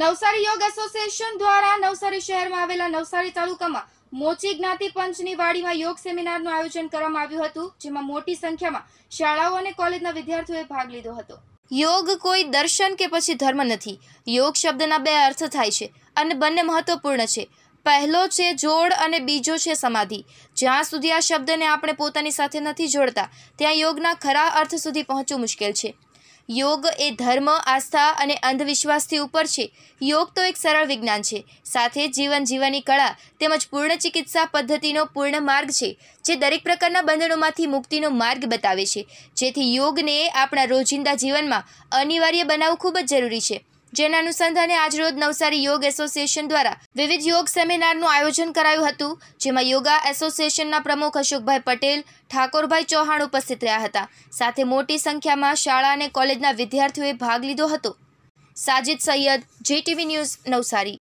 નવસારી યોગ એસોસિએશન દ્વારા નવસારી શહેરમાં આવેલા નવસારી તાલુકામાં મોચી જ્ઞાતિ પંચની વાડીમાં યોગ સેમિનારનું આયોજન કરવામાં આવ્યું હતું જેમાં મોટી સંખ્યામાં શાળાઓ અને કોલેજના વિદ્યાર્થીઓએ ભાગ લીધો હતો યોગ કોઈ દર્શન કે પછી ધર્મ નથી યોગ શબ્દના બે અર્થ થાય છે અને બંને મહત્વપૂર્ણ છે પહેલો છે જોડ અને બીજો છે સમાધિ જ્યાં સુધી આ શબ્દને આપણે પોતાની સાથે નથી જોડતા ત્યાં યોગના ખરા અર્થ સુધી પહોંચવું મુશ્કેલ છે યોગ એ ધર્મ આસ્થા અને અંધવિશ્વાસથી ઉપર છે યોગ તો એક સરળ વિજ્ઞાન છે સાથે જીવન જીવવાની કળા તેમજ પૂર્ણ ચિકિત્સા પદ્ધતિનો પૂર્ણ માર્ગ છે જે દરેક પ્રકારના બંધનોમાંથી મુક્તિનો માર્ગ બતાવે છે જેથી યોગને આપણા રોજિંદા જીવનમાં અનિવાર્ય બનાવવું ખૂબ જ જરૂરી છે જેના અનુસંધાને આજરોજ નવસારી યોગ એસોસિએશન દ્વારા વિવિધ યોગ સેમિનારનું આયોજન કરાયું હતું જેમાં યોગા એસોસિએશનના પ્રમુખ અશોકભાઈ પટેલ ઠાકોરભાઈ ચૌહાણ ઉપસ્થિત રહ્યા હતા સાથે મોટી સંખ્યામાં શાળા અને કોલેજના વિદ્યાર્થીઓએ ભાગ લીધો હતો સાજિદ સૈયદ જીટીવી ન્યૂઝ નવસારી